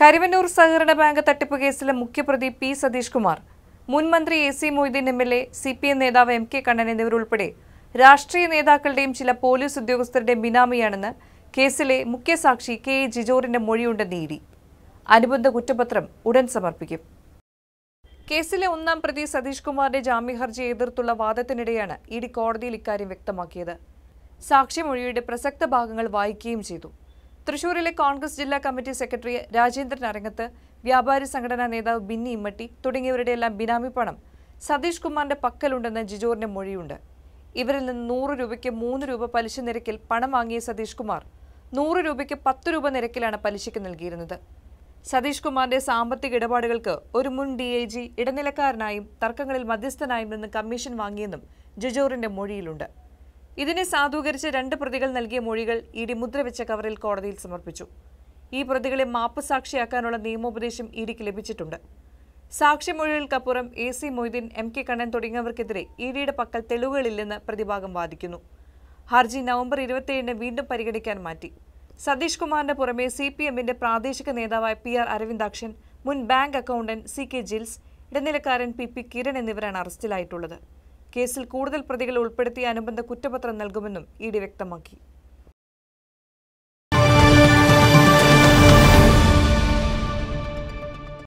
കരുവന്നൂർ സഹകരണ ബാങ്ക് തട്ടിപ്പ് കേസിലെ മുഖ്യപ്രതി പി സതീഷ് കുമാർ മുൻ മന്ത്രി A C Moideen M L A C P M നേതാവ് എം കെ കണ്ണൻ എന്നിവരുൾപ്പെടെ രാഷ്ട്രീയ നേതാക്കളുടെയും ചില പോലീസ് ഉദ്യോഗസ്ഥരുടെയും ബിനാമിയാണെന്ന് കേസിലെ മുഖ്യസാക്ഷി കെ എ ജിജോറിന്റെ മൊഴിയുണ്ടെന്ന് ഇ അനുബന്ധ കുറ്റപത്രം ഉടൻ സമർപ്പിക്കും കേസിലെ ഒന്നാം പ്രതി സതീഷ് കുമാറിന്റെ ജാമ്യഹർജി എതിർത്തുള്ള വാദത്തിനിടെയാണ് ഇടി കോടതിയിൽ ഇക്കാര്യം വ്യക്തമാക്കിയത് സാക്ഷിമൊഴിയുടെ പ്രസക്ത ഭാഗങ്ങൾ വായിക്കുകയും ചെയ്തു തൃശൂരിലെ കോൺഗ്രസ് ജില്ലാ കമ്മിറ്റി സെക്രട്ടറി രാജേന്ദ്രൻ അരങ്ങത്ത് വ്യാപാരി സംഘടനാ നേതാവ് ബിന്നി ഇമ്മട്ടി തുടങ്ങിയവരുടെയെല്ലാം ബിനാമി പണം സതീഷ് കുമാറിന്റെ പക്കലുണ്ടെന്ന് ജിജോറിന്റെ മൊഴിയുണ്ട് ഇവരിൽ നിന്ന് നൂറ് രൂപയ്ക്ക് മൂന്ന് രൂപ പലിശ നിരക്കിൽ പണം വാങ്ങിയ സതീഷ് കുമാർ നൂറ് രൂപയ്ക്ക് പത്ത് രൂപ നിരക്കിലാണ് പലിശയ്ക്ക് നൽകിയിരുന്നത് സതീഷ് കുമാറിന്റെ സാമ്പത്തിക ഇടപാടുകൾക്ക് ഒരു മുൻ ഡി ഐ ജി ഇടനിലക്കാരനായും തർക്കങ്ങളിൽ മധ്യസ്ഥനായും നിന്ന് കമ്മീഷൻ വാങ്ങിയെന്നും ജിജോറിന്റെ മൊഴിയിലുണ്ട് ഇതിനെ സാധൂകരിച്ച് രണ്ട് പ്രതികൾ നൽകിയ മൊഴികൾ ഇഡി ഡി മുദ്രവെച്ച കവറിൽ കോടതിയിൽ സമർപ്പിച്ചു ഈ പ്രതികളെ മാപ്പ് സാക്ഷിയാക്കാനുള്ള നിയമോപദേശം ഇഡിക്ക് ലഭിച്ചിട്ടുണ്ട് സാക്ഷിമൊഴികൾക്കപ്പുറം A C Moideen M K Kannan തുടങ്ങിയവർക്കെതിരെ ഇഡിയുടെ പക്കൽ തെളിവുകളില്ലെന്ന് പ്രതിഭാഗം വാദിക്കുന്നു ഹർജി നവംബർ ഇരുപത്തിയേഴിന് വീണ്ടും പരിഗണിക്കാൻ മാറ്റി സതീഷ് കുമാറിന്റെ പുറമെ സി പി എമ്മിന്റെ പ്രാദേശിക നേതാവായ പി ആർ അരവിന്ദാക്ഷൻ മുൻ bank accountant C K Jils ഇടനിലക്കാരൻ പി പി കിരൺ എന്നിവരാണ് അറസ്റ്റിലായിട്ടുള്ളത് കേസിൽ കൂടുതൽ പ്രതികളെ ഉൾപ്പെടുത്തി അനുബന്ധ കുറ്റപത്രം നൽകുമെന്നും ഇ വ്യക്തമാക്കി